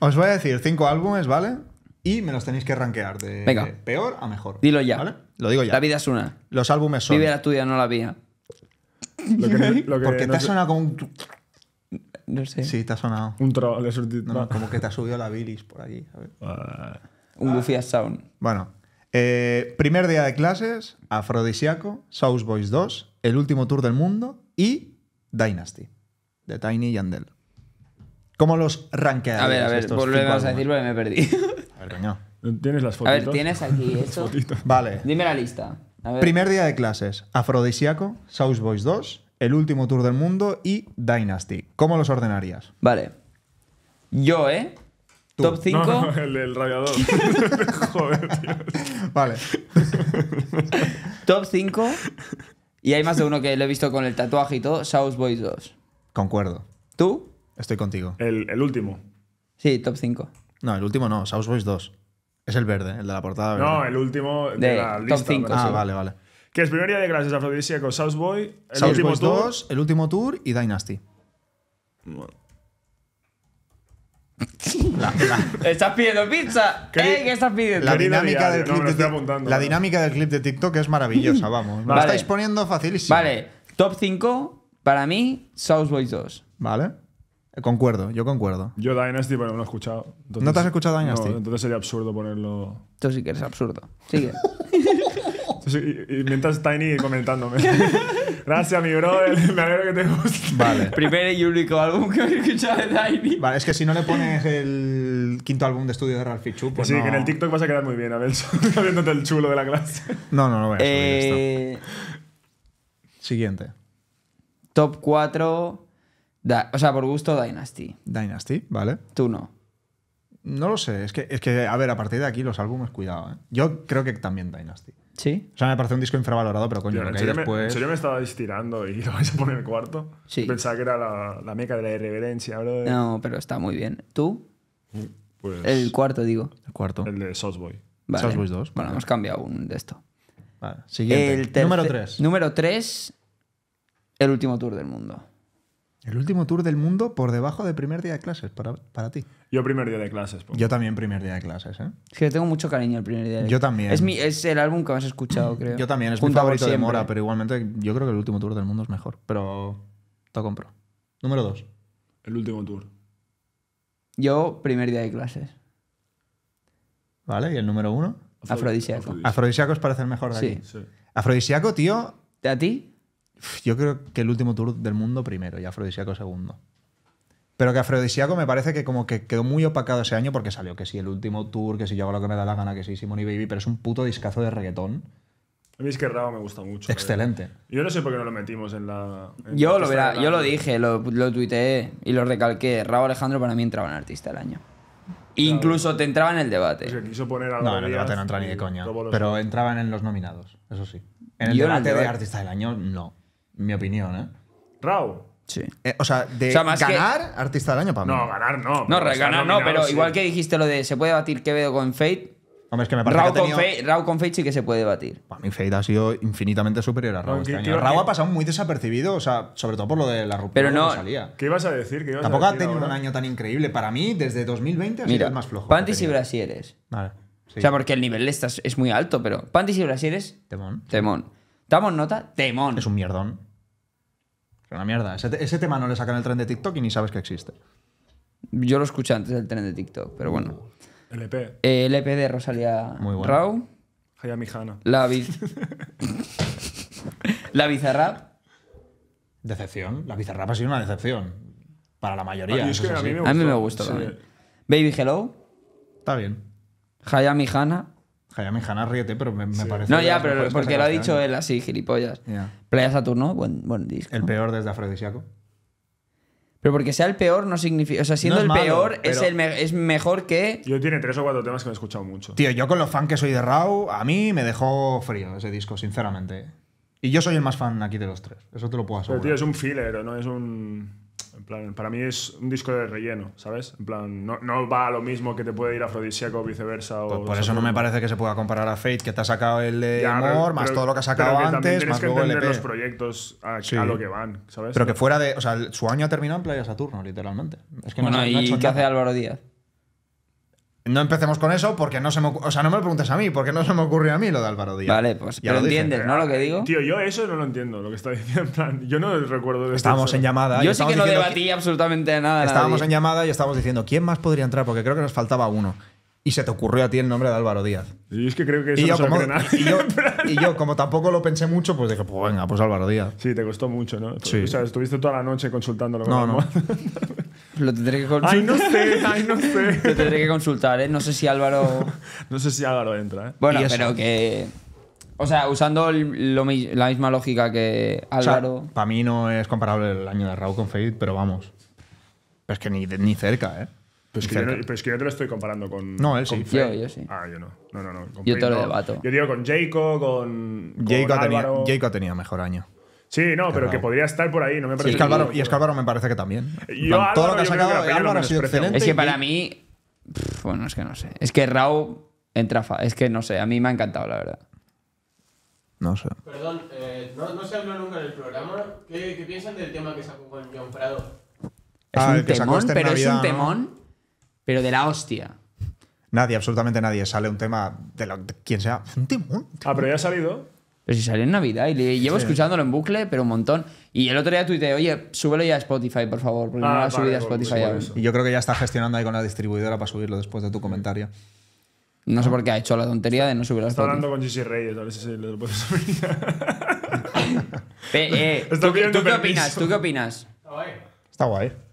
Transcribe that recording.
Os voy a decir cinco álbumes, ¿vale? Y me los tenéis que rankear de peor a mejor. Dilo ya. Lo digo ya. La vida es una. Los álbumes son. Vive la tuya, no la mía. Lo que- Porque te ha sonado como un. No sé. Sí, te ha sonado. Un troll como que te ha subido la bilis por aquí. Ah. Un goofy sound. Bueno, eh, primer día de clases, Afrodisiaco, South Boys 2, El último tour del mundo y Dynasty, de Tiny Yandel. ¿Cómo los rankearías? A ver, a ver, volvemos a decir porque me perdí. A ver, coño. ¿Tienes las fotos. A ver, ¿tienes aquí eso? vale. Dime la lista. Primer día de clases, Afrodisiaco, South Boys 2, El Último Tour del Mundo y Dynasty. ¿Cómo los ordenarías? Vale. Yo, ¿eh? Top 5. el radiador. Joder, tío. Vale. Top 5. Y hay más de uno que lo he visto con el tatuaje y todo. South Boys 2. Concuerdo. ¿Tú? Estoy contigo. El, último. Sí, top 5. No, el último no, South Boys 2. Es el verde, el de la portada. Verde. No, el último de, la lista. 5, ah, vale, vale. Que es primer día de gracias a con South el último tour. 2, el último tour y Dynasty. La, ¿Estás pidiendo pizza? ¿Qué, ¿qué estás pidiendo? La dinámica, del clip de TikTok es maravillosa, vamos. Me lo estáis poniendo facilísimo. Vale, top 5 para mí, South Boys 2. Vale. Concuerdo, yo concuerdo. Yo Dynasty, pero no lo he escuchado. ¿No te has escuchado Dynasty? No, entonces sería absurdo ponerlo. Tú sí que eres absurdo. Sigue. y, mientras Tiny comentándome. Gracias, mi bro. Me alegro que te guste. Vale. Primer y único álbum que he escuchado de Tiny. Vale, es que si no le pones el quinto álbum de estudio de Ralph Chu, pues. Sí, que en el TikTok vas a quedar muy bien, Abel, viéndote el chulo de la clase. No, no, no voy a eh, Siguiente. Top 4 o sea, por gusto Dynasty. Dynasty, vale. Tú no. No lo sé, es que, es que, a ver, a partir de aquí los álbumes, cuidado, ¿eh? Yo creo que también Dynasty. Sí. O sea, me parece un disco infravalorado, pero coño, que después. me estaba distirando y lo vais a poner cuarto? Sí. Pensaba que era la, meca de la irreverencia, bro. No, pero está muy bien. ¿Tú? Pues. El cuarto, digo. El cuarto. El de Sosboy. Vale. 2. Bueno, hemos cambiado un de esto. Vale, siguiente. El número 3. Número 3, el último tour del mundo. El último tour del mundo por debajo de primer día de clases para, ti. Yo primer día de clases. Yo también primer día de clases. ¿eh? tengo mucho cariño al primer día de Yo también. Es, mi, es el álbum que más he escuchado, creo. Yo también, es mi favorito de Mora, pero igualmente yo creo que el último tour del mundo es mejor. Pero te compro. Número dos. El último tour. Yo primer día de clases. ¿Vale? ¿Y el número uno? Afrodisiaco. Afrodisíaco es parece el mejor de aquí. Sí. Afrodisíaco, tío. ¿A ti? Yo creo que el último tour del mundo primero y Afrodisíaco segundo. Pero que Afrodisíaco me parece que como que quedó muy opacado ese año porque salió que si el último tour, que si yo hago lo que me da la gana, que si sí, Simone Baby, pero es un puto discazo de reggaetón. A mí es que me gusta mucho. Excelente. Yo no sé por qué no lo metimos en la. yo, lo yo lo dije, lo, lo tuiteé y lo recalqué. Raba Alejandro para mí entraba en artista del año. Incluso te entraba en el debate. Pues poner no, en el debate no entra ni de coña. Pero entraban en los nominados, eso sí. En el yo debate de artista del año, no. Mi opinión, ¿eh? ¿Rao? Sí. Eh, o sea, de ganar artista del año para mí. No, ganar no. No, ganar no, pero igual que dijiste lo de se puede batir Quevedo con Fate, Hombre, es que me parece que con, tenido- Fate con Fate sí que se puede batir. Para mí Fate ha sido infinitamente superior a Rao. Este ha pasado muy desapercibido, o sea, sobre todo por lo de la ruptura Pero que salía. ¿Qué ibas a decir? Tampoco ha tenido un año tan increíble. Para mí, desde 2020 ha sido el más flojo. Pantis y brasieres. Vale. O sea, porque el nivel de estas es muy alto, pero Pantis y brasieres, Temón. temón. Damos nota, temón. Es un mierdón. Es una mierda. Ese, tema no le sacan el tren de TikTok y ni sabes que existe. Yo lo escuché antes del tren de TikTok, pero bueno. LP, El EP eh, e de Rosalía Muy la, la Bizarrap. Decepción. La Bizarrap ha sido una decepción. Para la mayoría. a mí me A gustó. Baby Hello, Está bien. Hayami Hayami hanna ríete, pero me, parece. No, ya, pero porque lo ha dicho él así, gilipollas. Playa Saturno, buen, disco. El peor desde Afrodisiaco. Pero porque sea el peor no significa. O sea, siendo el peor es, el es mejor que. Yo tiene tres o cuatro temas que me he escuchado mucho. Tío, yo con los fan que soy de Raw, a mí me dejó frío ese disco, sinceramente. Y yo soy el más fan aquí de los tres. Eso te lo puedo asegurar. Pero, tío, es un filler, no es un. En plan, para mí es un disco de relleno, ¿sabes? En plan, no, va a lo mismo que te puede ir afrodisíaco o viceversa. O pues por, eso no me parece que se pueda comparar a Fate, que te ha sacado el de Amor, más todo lo que ha sacado antes, tienes más que e los proyectos a, lo que van, ¿sabes? Pero que fuera de. O sea, su año ha terminado en Playa Saturno, literalmente. Es que bueno, ¿y qué hace Álvaro Díaz? No empecemos con eso porque no se me O sea, no me lo preguntes a mí, porque no se me ocurrió a mí lo de Álvaro Díaz. Vale, pues ya lo entiendes, ¿no? Lo que digo. Tío, yo eso no lo entiendo, lo que está diciendo. En plan, yo no recuerdo de Estábamos en llamada. Yo sí que no debatí absolutamente nada. Estábamos en llamada y estábamos diciendo quién más podría entrar, porque creo que nos faltaba uno. Y se te ocurrió a ti el nombre de Álvaro Díaz. Y es que creo que eso y yo, como, y yo, como tampoco lo pensé mucho, pues dije, pues venga, pues Álvaro Díaz. Sí, te costó mucho, ¿no? Sí. O sea, estuviste toda la noche consultándolo con no, no. Lo tendré que consultar. Ay, no sé, ay, no sé. Lo tendré que consultar, ¿eh? No sé si Álvaro. no sé si Álvaro entra, ¿eh? Bueno, pero que. O sea, usando la misma lógica que Álvaro. O sea, para mí no es comparable el año de Raúl con Fade, pero vamos. Pero es que ni, cerca, ¿eh? Pero es, que yo que yo te lo estoy comparando con. No, él sí. Yo, sí. Ah, yo no. No, no, no. yo te lo debato. Yo digo con Jacob, con. Álvaro… con ha tenido mejor año. Sí, no, pero que podría estar por ahí, no me parece. Sí, y Escalvaro me parece que también. todo lo que ha sacado que ha sido excelente. Es que para mí. bueno, es que no sé. Es que Rao entra. Fa es que no sé, a mí me ha encantado, la verdad. No sé. Perdón, eh, no, se habló nunca del programa. ¿Qué, piensan del tema que sacó con John Prado? Ah, es un temón, este pero es un temón, pero de la hostia. Nadie, absolutamente nadie, sale un tema de, de quien sea. Un temón. Ah, pero ya ha salido. Pero si salió en Navidad y le llevo escuchándolo en bucle, pero un montón. Y el otro día tuiteé, oye, súbelo ya a Spotify, por favor, porque ah, no lo has subido a Spotify Y yo creo que ya está gestionando ahí con la distribuidora para subirlo después de tu comentario. No sé por qué ha hecho la tontería de no subirlo a Spotify. Está hablando con Gigi Reyes, a ver si lo puedes subir. Eh, ¿tú, qué opinas? ¿Tú qué opinas? Está guay. Está guay.